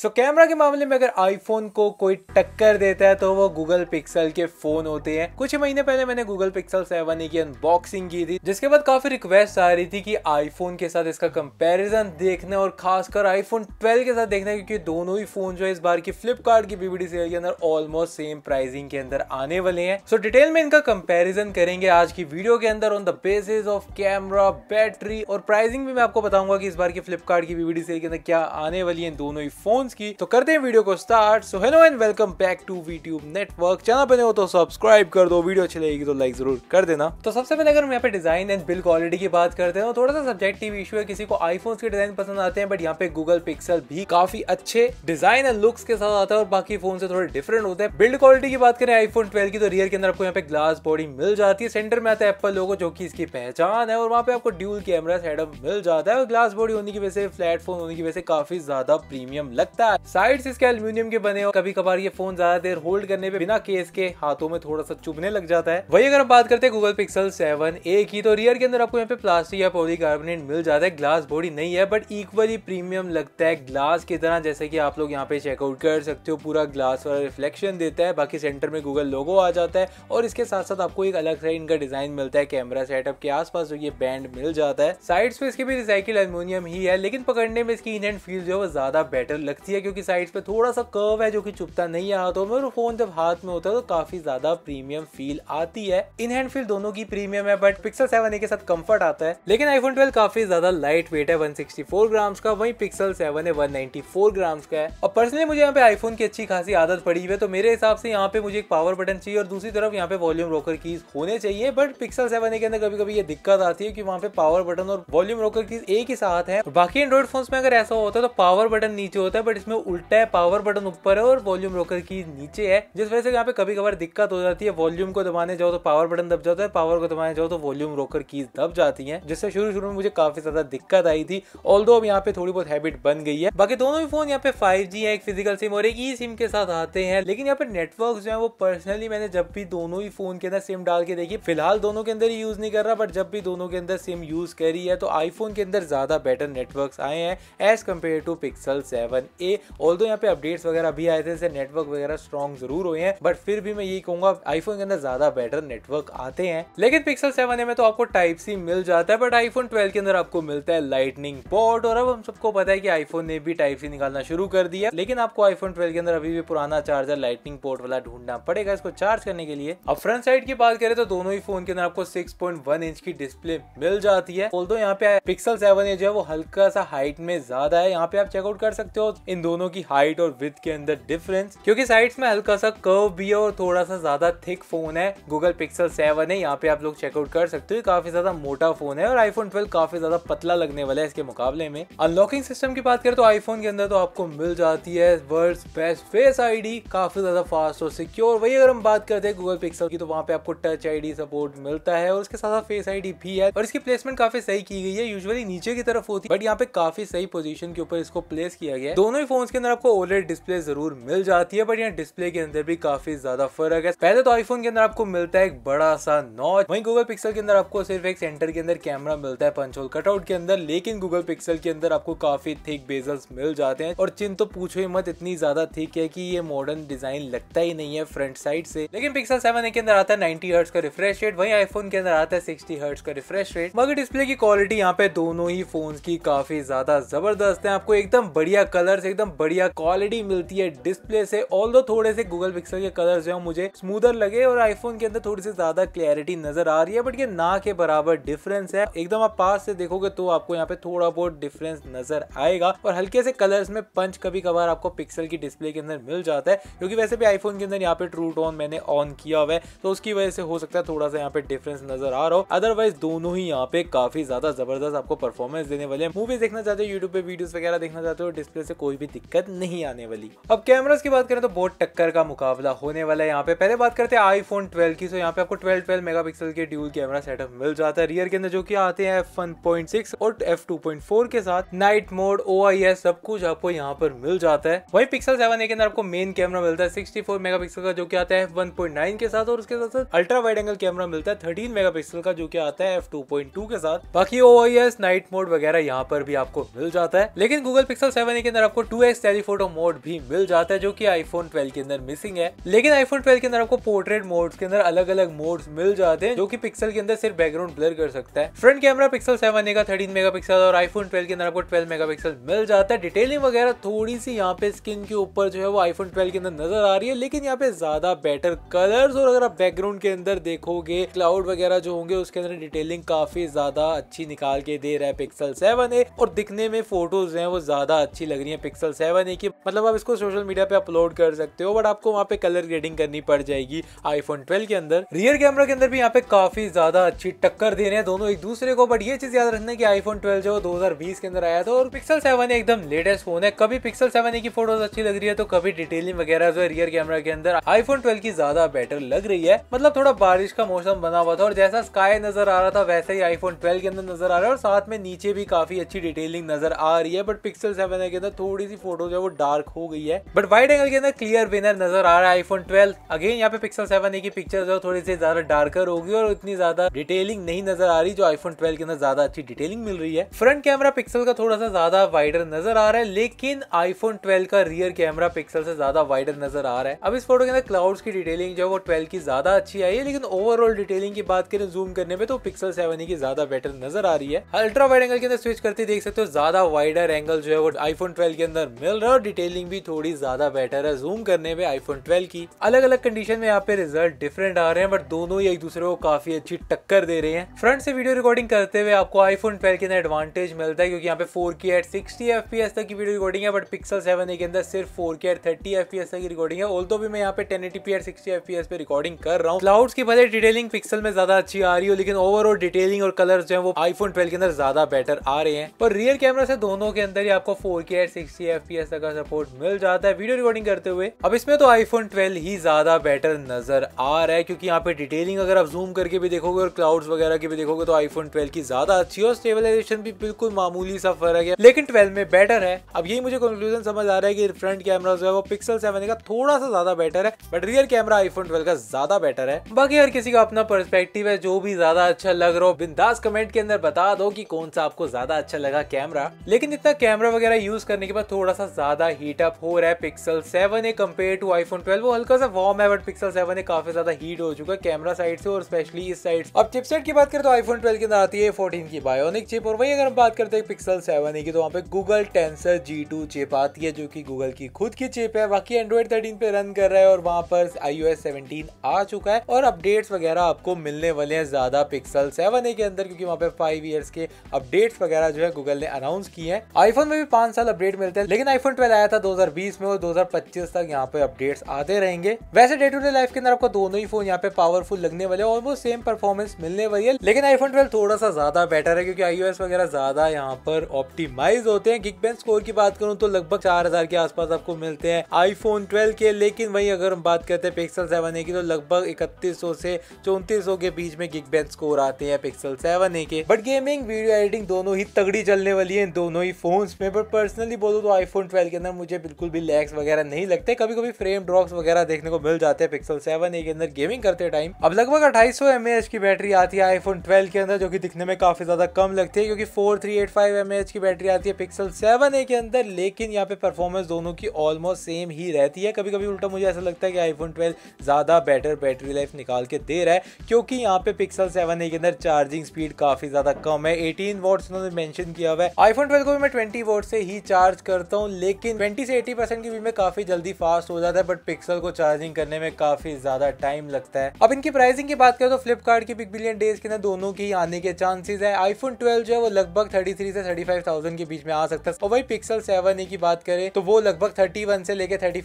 सो so, camera के मामले में अगर आईफोन को कोई टक्कर देता है तो वो गूगल पिक्सल के फोन होते हैं कुछ महीने पहले मैंने गूगल पिक्सल सेवन की अनबॉक्सिंग की थी जिसके बाद काफी रिक्वेस्ट आ रही थी कि आईफोन के साथ इसका कंपैरिजन देखना और खासकर आईफोन 12 के साथ देखना क्योंकि दोनों ही फोन जो है इस बार की फ्लिपकार्ट की बीबीडी सेल के अंदर ऑलमोस्ट सेम प्राइसिंग के अंदर आने वाले हैं सो so, डिटेल में इनका कंपेरिजन करेंगे आज की वीडियो के अंदर on the basis of camera battery और प्राइसिंग भी मैं आपको बताऊंगा कि इस बार की फ्लिपकार्ट की बीबीडी सेल के अंदर क्या आने वाली है दोनों ही फोन फोन्स की तो करते हैं वीडियो को start so hello and welcome back to वीट्यूब नेटवर्क चैनल पे हो तो सब्सक्राइब कर दो वीडियो अच्छी लगेगी तो लाइक जरूर कर देना तो सबसे पहले अगर हम यहाँ पे डिजाइन एंड बिल्ड क्वालिटी की बात करते हैं तो थोड़ा सा सब्जेक्टिव इशू है किसी को आईफोन के डिजाइन पसंद आते हैं बट यहाँ पे गूगल पिक्सल भी काफी अच्छे डिजाइन एंड लुक्स के साथ आता है और बाकी फोन से थोड़े डिफरेंट होते हैं बिल्ड क्वालिटी की बात करें आईफोन ट्वेल्व की तो रियर के अंदर आपको यहाँ पे ग्लास बॉडी मिल जाती है सेंटर में आता है एप्पल लोगो जो कि इसकी पहचान है और वहाँ पे आपको ड्यूल कैमरा सेटअप मिल जाता है और ग्लास बॉडी होने की वजह से फ्लैट फोन होने की वजह से काफी ज्यादा प्रीमियम लगता सकता है साइड इसके एल्यूमिनियम के बने हो कभी कभार ये फोन ज्यादा देर होल्ड करने पे बिना केस के हाथों में थोड़ा सा चुभने लग जाता है वही अगर हम बात करते हैं गूगल पिक्सल सेवन ए की तो रियर के अंदर आपको यहाँ पे प्लास्टिक या पोली कार्बोनेट मिल जाता है ग्लास बॉडी नहीं है बट इक्वली प्रीमियम लगता है ग्लास की तरह जैसे कि आप लोग यहाँ पे चेकआउट कर सकते हो पूरा ग्लास वाला रिफ्लेक्शन देता है बाकी सेंटर में गूगल लोगो आ जाता है और इसके साथ साथ आपको एक अलग सा इनका डिजाइन मिलता है कैमरा सेटअप के आसपास जो ये बैंड मिल जाता है साइड पे इसके भी रिसाइकिल एल्यूमिनियम ही है लेकिन पकड़ने में इसकी इन फील जो है वो ज्यादा बेटर लगती दिखती है क्योंकि साइड्स पे थोड़ा सा कर्व है जो कि चुपता नहीं है हाथों में और फोन जब हाथ में होता है तो काफी ज्यादा प्रीमियम फील आती है इन हैंड फील दोनों की प्रीमियम है बट पिक्सल सेवन ए के साथ कम्फर्ट आता है लेकिन आईफोन ट्वेल्व काफी ज्यादा लाइट वेट है वन ग्राम्स का वही पिक्सल सेवन है वन ग्राम्स का है और पर्सनली मुझे यहाँ पे आईफोन की अच्छी खासी आदत पड़ी हुई है तो मेरे हिसाब से यहाँ पे मुझे एक पावर बटन चाहिए और दूसरी तरफ यहाँ पे वॉल्यूम रोकर कीज होने चाहिए बट पिक्सल सेवन ए के अंदर कभी कभी ये दिक्कत आती है कि वहाँ पे पावर बटन और वॉल्यूम रोकर कीज एक ही साथ है बाकी एंड्रॉइड फोन में अगर ऐसा होता है तो पावर बटन नीचे होता है बट बट इसमें उल्टा है पावर बटन ऊपर है और वॉल्यूम रोकर की नीचे है जिस वजह से यहाँ पे कभी कभार दिक्कत हो जाती है वॉल्यूम को दबाने जाओ तो पावर बटन दब जाता है पावर को दबाने जाओ तो वॉल्यूम रोकर की दब जाती है जिससे शुरू शुरू में मुझे काफी ज्यादा दिक्कत आई थी ऑल अब यहाँ पे थोड़ी बहुत हैबिट बन गई है बाकी दोनों ही फोन यहाँ पे फाइव है एक फिजिकल सिम और एक ई सिम के साथ आते हैं लेकिन यहाँ पे नेटवर्क जो है वो पर्सनली मैंने जब भी दोनों ही फोन के अंदर सिम डाल के देखी फिलहाल दोनों के अंदर ही यूज नहीं कर रहा बट जब भी दोनों के अंदर सिम यूज करी है तो आईफोन के अंदर ज्यादा बेटर नेटवर्क आए हैं as compare to Pixel seven a all यहाँ पे अपडेट्स वगैरह भी आए थे जैसे नेटवर्क वगैरह स्ट्रॉन्ग जरूर हुए हैं बट फिर भी मैं यही कहूंगा आईफोन के अंदर ज्यादा बेटर नेटवर्क आते हैं लेकिन पिक्सल सेवन में तो आपको टाइप सी मिल जाता है बट आईफोन ट्वेल्व के अंदर आपको मिलता है लाइटनिंग पॉट और अब हम सबको पता है कि आईफोन ने भी टाइप सी निकालना शुरू कर दिया लेकिन आपको आईफोन ट्वेल्व के अंदर अभी भी पुराना चार्जर लाइटनिंग पोर्ट वाला ढूंढना पड़ेगा इसको चार्ज करने के लिए अब फ्रंट साइड की बात करें तो दोनों ही फोन के अंदर आपको 6.1 इंच की डिस्प्ले मिल जाती है बोल दो यहाँ पे पिक्सल सेवन जो है वो हल्का सा हाइट में ज्यादा है यहाँ पे आप चेकआउट कर सकते हो इन दोनों की हाइट और विथ के अंदर डिफरेंस क्योंकि साइड्स में हल्का सा कर्व भी है और थोड़ा सा ज्यादा थिक फोन है गूगल पिक्सल सेवन है यहाँ पे आप लोग चेकआउट कर सकते हो काफी ज्यादा मोटा फोन है और आईफोन ट्वेल्व काफी ज्यादा पतला लगने वाला है इसके मुकाबले में अनलॉकिंग सिस्टम की बात करें तो आईफोन के अंदर तो आपको मिल जाती है वर्ल्ड बेस्ट फेस आईडी काफी ज्यादा फास्ट और सिक्योर वही अगर हम बात करते हैं गूगल पिक्सल की तो वहाँ पे आपको टच आईडी सपोर्ट मिलता है और उसके साथ साथ फेस आईडी भी है और इसकी प्लेसमेंट काफी सही की गई है यूजुअली नीचे की तरफ होती है बट यहाँ पे काफी सही पोजीशन के ऊपर इसको प्लेस किया गया है दोनों फ़ोन्स के अंदर आपको ओलेट डिस्प्ले ज़रूर मिल जाती है बट यहाँ डिस्प्ले के अंदर भी काफ़ी ज़्यादा फर्क है पहले तो आईफोन के अंदर आपको मिलता है एक बड़ा सा नॉच वहीं गूगल पिक्सल के अंदर आपको सिर्फ एक सेंटर के अंदर कैमरा मिलता है पंचोल कटआउट के अंदर लेकिन गूगल पिक्सल के अंदर आपको काफ़ी थिक बेजल्स मिल जाते हैं और चिन तो पूछो ही मत इतनी ज़्यादा थिक है कि ये मॉडर्न डिज़ाइन लगता ही नहीं है फ्रंट साइड से लेकिन पिक्सल सेवन के अंदर आता है नाइनटी हर्ट्स का रिफ्रेश रेट वहीं आईफोन के अंदर आता है सिक्सटी हर्ट्स का रिफ्रेश रेट मगर डिस्प्ले की क्वालिटी यहाँ पे दोनों ही फोन की काफ़ी ज़्यादा ज़बरदस्त है आपको एकदम बढ़िया कलर से एकदम बढ़िया क्वालिटी मिलती है डिस्प्ले से ऑल दो थोड़े से गूगल पिक्सल के कलर जो है मुझे स्मूदर लगे और आईफोन के अंदर थोड़ी सी ज्यादा क्लियरिटी नजर आ रही है बट ये ना के बराबर डिफरेंस है एकदम आप पास से देखोगे तो आपको यहाँ पे थोड़ा बहुत डिफरेंस नजर आएगा और हल्के से कलर्स में पंच कभी कभार आपको पिक्सल की डिस्प्ले के अंदर मिल जाता है क्योंकि वैसे भी आईफोन के अंदर यहाँ पे ट्रू टोन मैंने ऑन किया हुआ है तो उसकी वजह से हो सकता है थोड़ा सा यहाँ पे डिफरेंस नजर आ रहा हो अदरवाइज दोनों ही यहाँ पे काफी ज्यादा जबरदस्त आपको परफॉर्मेंस देने वाले मूवीज देखना चाहते हो यूट्यूब पे वीडियो वगैरह देखना चाहते हो डिस्प्ले से कोई कोई भी दिक्कत नहीं आने वाली अब कैमराज की बात करें तो बहुत टक्कर का मुकाबला होने वाला है यहाँ पे पहले बात करते हैं आईफोन 12 की तो यहाँ पे आपको 12 12 मेगापिक्सल के ड्यूल कैमरा सेटअप मिल जाता है रियर के अंदर जो की आते हैं एफ और एफ के साथ नाइट मोड ओ सब कुछ आपको यहाँ पर मिल जाता है वही पिक्सल सेवन के अंदर आपको मेन कैमरा मिलता है सिक्सटी मेगापिक्सल का जो की आता है f1.9 के साथ और उसके साथ साथ अल्ट्रा वाइड एंगल कैमरा मिलता है थर्टीन मेगापिक्सल का जो की आता है f2.2 के साथ बाकी ओ नाइट मोड वगैरह यहाँ पर भी आपको मिल जाता है लेकिन गूगल पिक्सल सेवन के अंदर आपको टू एक्स टेलीफोटो मोड भी मिल जाता है जो कि आईफोन 12 के अंदर मिसिंग है लेकिन आईफोन 12 के अंदर आपको पोर्ट्रेट मोड के अंदर अलग अलग मोड मिल जाते हैं जो की पिक्सल के अंदर सिर्फ बैकग्राउंड ब्लर कर सकता है फ्रंट कैमरा पिक्सल सेवन का थर्टीन मेगा और आईफोन ट्वेल्व के अंदर आपको ट्वेल्व मेगा मिल जाता है डिटेलिंग वगैरह थोड़ी सी यहाँ पे स्किन के ऊपर जो है वो आईफोन ट्वेल्व के अंदर नजर आ रही है लेकिन यहाँ पे ज्यादा बेटर कलर और अगर आप बैकग्राउंड के अंदर देखोगे क्लाउड वगैरह जो होंगे उसके अंदर डिटेलिंग काफी ज्यादा अच्छी निकाल के दे रहा है पिक्सल सेवन है और दिखने में फोटोज हैं वो ज्यादा अच्छी लग रही है पिक्सल सेवन ए की मतलब आप इसको सोशल मीडिया पे अपलोड कर सकते हो बट आपको वहाँ पे कलर ग्रेडिंग करनी पड़ जाएगी आईफोन ट्वेल्व के अंदर रियर कैमरा के अंदर भी यहाँ पे काफी ज्यादा अच्छी टक्कर दे रहे हैं दोनों एक दूसरे को बट ये चीज याद रखना की आईफोन ट्वेल्व जो दो के अंदर आया था और पिक्सल सेवन एकदम लेटेस्ट फोन है कभी पिक्सल सेवन की फोटोज अच्छी लग रही है तो कभी डिटेलिंग वगैरह जो है रियर कैमरा के अंदर आईफोन ट्वेल्व की ज्यादा बेटर लग रही है मतलब थोड़ा बारिश का मौसम बना हुआ था और जैसा स्काई नजर आ रहा था वैसे ही आईफोन ट्वेल्व के अंदर नजर आ रहा है और साथ में नीचे भी काफी अच्छी डिटेलिंग नजर आ रही है बट पिक्सल सेवन के अंदर थोड़ी थोड़ी सी फोटो जो है वो डार्क हो गई है बट वाइड एंगल के अंदर क्लियर विनर नजर आ रहा है आईफोन ट्वेल्व अगेन यहाँ पे पिक्सल सेवन ए की पिक्चर जो थोड़ी सी ज्यादा डार्कर होगी और इतनी ज्यादा डिटेलिंग नहीं नजर आ रही जो आईफोन ट्वेल्व के अंदर ज्यादा अच्छी डिटेलिंग मिल रही है फ्रंट कैमरा पिक्सल का थोड़ा सा ज्यादा वाइडर नजर आ रहा है लेकिन आईफोन ट्वेल्व का रियर कैमरा पिक्सल से ज्यादा वाइडर नजर आ रहा है अब इस फोटो के अंदर क्लाउड्स की डिटेलिंग जो है वो ट्वेल्व की ज्यादा अच्छी आई है लेकिन ओवरऑल डिटेलिंग की बात करें जूम करने में तो पिक्सल सेवन की ज्यादा बेटर नजर आ रही है अल्ट्रा वाइड एंगल के अंदर स्विच करते देख सकते हो ज्यादा वाइडर एंगल जो है वो आईफोन ट्वेल्व के अंदर अंदर मिल रहा है और डिटेलिंग भी थोड़ी ज्यादा बेटर है जूम करने में आईफोन 12 की अलग अलग कंडीशन में यहाँ पे रिजल्ट डिफरेंट आ रहे हैं बट दोनों ही एक दूसरे को काफी अच्छी टक्कर दे रहे हैं फ्रंट से वीडियो रिकॉर्डिंग करते हुए आपको आईफोन ट्वेल्व के अंदर एडवांटेज मिलता है क्योंकि यहाँ पे फोर की एट सिक्सटी एफ तक की वीडियो रिकॉर्डिंग है बट पिक्सल सेवन के अंदर सिर्फ फोर की एट थर्टी एफ तक की रिकॉर्डिंग है तो भी मैं यहाँ पे ten eighty p at sixty f पे रिकॉर्डिंग कर रहा हूँ क्लाउड्स की भले डिटेलिंग पिक्सल में ज्यादा अच्छी आ रही हो लेकिन ओवरऑल डिटेलिंग और कलर जो है वो आईफोन ट्वेल्व के अंदर ज्यादा बेटर आ रहे हैं पर रियर कैमरा से दोनों के अंदर ही आपको फोर के एट सिक्सटी 60 एफ तक का सपोर्ट मिल जाता है वीडियो रिकॉर्डिंग करते हुए अब इसमें तो आईफोन 12 ही ज्यादा बेटर नजर आ रहा है क्योंकि यहाँ पे डिटेलिंग अगर आप जूम करके भी देखोगे और क्लाउड्स वगैरह की भी देखोगे तो आईफोन 12 की ज्यादा अच्छी और स्टेबलाइजेशन भी बिल्कुल मामूली सा फर्क है लेकिन ट्वेल्व में बेटर है अब यही मुझे कंक्लूजन समझ आ रहा है कि फ्रंट कैमरा जो है वो पिक्सल सेवन का थोड़ा सा ज्यादा बेटर है but rear camera iPhone twelve का ज्यादा बेटर है बाकी हर किसी का अपना परस्पेक्टिव है जो भी ज्यादा अच्छा लग रहा हो बिंदास कमेंट के अंदर बता दो कि कौन सा आपको ज्यादा अच्छा लगा कैमरा लेकिन इतना कैमरा वगैरह यूज करने के बाद थोड़ा सा ज़्यादा हीट अप हो रहा है Pixel seven a compare to iPhone twelve हल्का सा वॉर्म है बट पिक्सल सेवन ए काफ़ी ज़्यादा हीट हो चुका है कैमरा साइड से और स्पेशली इस साइड अब चिपसेट की बात करें तो आईफोन 12 के अंदर आती है फोर्टीन की बायोनिक चिप और वही अगर हम बात करते हैं पिक्सल सेवन ए की तो वहाँ पे Google Tensor G two chip आती है जो की गूगल की खुद की चिप है बाकी एंड्रॉइड थर्टीन पे रन कर रहा है और वहाँ पर आई ओ आ चुका है और अपडेट्स वगैरह आपको मिलने वाले हैं ज़्यादा पिक्सल सेवन ए के अंदर क्योंकि वहाँ पे फाइव ईयर्स के अपडेट्स वगैरह जो है गूगल ने अनाउंस किए हैं आईफोन में भी पांच साल अपडेट मिलते हैं ट्वेल्व लेकिन आईफोन ट्वेल्व आया था 2020 में और 2025 तक यहाँ पे अपडेट्स आते रहेंगे वैसे डे टू डे लाइफ के अंदर आपको दोनों ही फोन यहाँ पे पावरफुल लगने वाले और वो सेम परफॉर्मेंस मिलने वाली है लेकिन आईफोन ट्वेल्व थोड़ा सा ज्यादा बेटर है क्योंकि आई वगैरह ज्यादा यहाँ पर ऑप्टिमाइज होते हैं गिग स्कोर की बात करूँ तो लगभग चार हजार के आसपास आपको मिलते हैं आईफोन ट्वेल्व के लेकिन वही अगर हम बात करते हैं पिक्सल सेवन ए की तो लगभग इकतीस से चौंतीस के बीच में गिग स्कोर आते हैं पिक्सल सेवन ए के बट गेमिंग वीडियो एडिटिंग दोनों ही तगड़ी चलने वाली है दोनों ही फोन में बट पर्सनली बोलो तो आईफोन ट्वेल्व के अंदर मुझे बिल्कुल भी लैग्स वगैरह नहीं लगते कभी कभी फ्रेम ड्रॉप्स वगैरह देखने को मिल जाते हैं पिक्सल सेवन ए के अंदर गेमिंग करते टाइम अब लगभग अट्ठाईस सौ की बैटरी आती है आईफोन ट्वेल्व के अंदर जो कि दिखने में काफी ज्यादा कम लगती है क्योंकि four three eight five m की बैटरी आती है पिक्सल सेवन ए के अंदर लेकिन यहाँ पे परफॉर्मेंस दोनों की ऑलमोस्ट सेम ही रहती है कभी कभी उल्टा मुझे ऐसा लगता है कि आईफोन ट्वेल्व ज्यादा बेटर बैटरी लाइफ निकाल के दे रहा है क्योंकि यहाँ पे पिक्सल सेवन ए के अंदर चार्जिंग स्पीड काफी ज्यादा कम है एटीन वोट्स उन्होंने मैंशन किया हुआ है आईफोन ट्वेल्व को भी मैं ट्वेंटी वोट से ही चार्ज कर करता हूँ लेकिन 20 से 80 परसेंट की बीच में काफी जल्दी फास्ट हो जाता है बट पिक्सल को चार्जिंग करने में काफी ज्यादा टाइम लगता है अब इनकी प्राइसिंग की बात करें तो फ्लिपकार्ट की बिग बिलियन डेज के अंदर दोनों की आने के चांसेस है आईफोन ट्वेल्व जो है वो लगभग थर्टी से थर्टी के बीच में आ सकता है और वही पिक्सल सेवन की बात करें तो वो लगभग थर्टी से लेकर थर्टी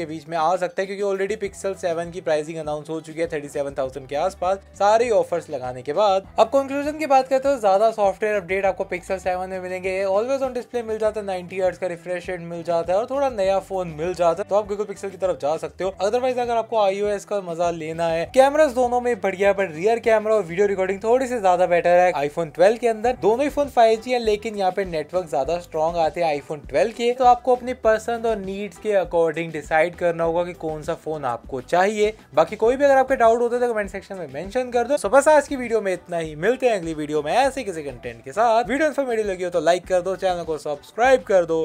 के बीच में आ सकता है क्योंकि ऑलरेडी पिक्सल सेवन की प्राइसिंग अनाउंस हो चुकी है थर्टी के आसपास सारे ऑफर्स लगाने के बाद अब कंक्लूजन की बात करते हो ज्यादा सॉफ्टवेयर अपडेट आपको पिक्सल सेवन में मिलेंगे ऑलवेज ऑन डिस्प्ले मिल जाता है नाइनटी हर्ट्स का रिफ्रेश रेट मिल जाता है और थोड़ा नया फोन मिल जाता है तो आप गूगल पिक्सल की तरफ जा सकते हो अदरवाइज अगर आपको आईओ का मजा लेना है कैमराज दोनों में बढ़िया बट रियर कैमरा और वीडियो रिकॉर्डिंग थोड़ी से ज्यादा बेटर है आईफोन ट्वेल्व के अंदर दोनों ही फोन फाइव है लेकिन यहाँ पे नेटवर्क ज्यादा स्ट्रॉन्ग आते हैं आईफोन ट्वेल्व के तो आपको अपनी पसंद और नीड्स के अकॉर्डिंग डिसाइड करना होगा कि कौन सा फोन आपको चाहिए बाकी कोई भी अगर आपके डाउट होते तो कमेंट सेक्शन में मेंशन कर दो सो बस आज की वीडियो में इतना ही मिलते हैं अगली वीडियो में ऐसे किसी कंटेंट के साथ वीडियो इन्फॉर्मेटिव लगी हो तो लाइक कर दो चैनल को सब्सक्राइब कर दो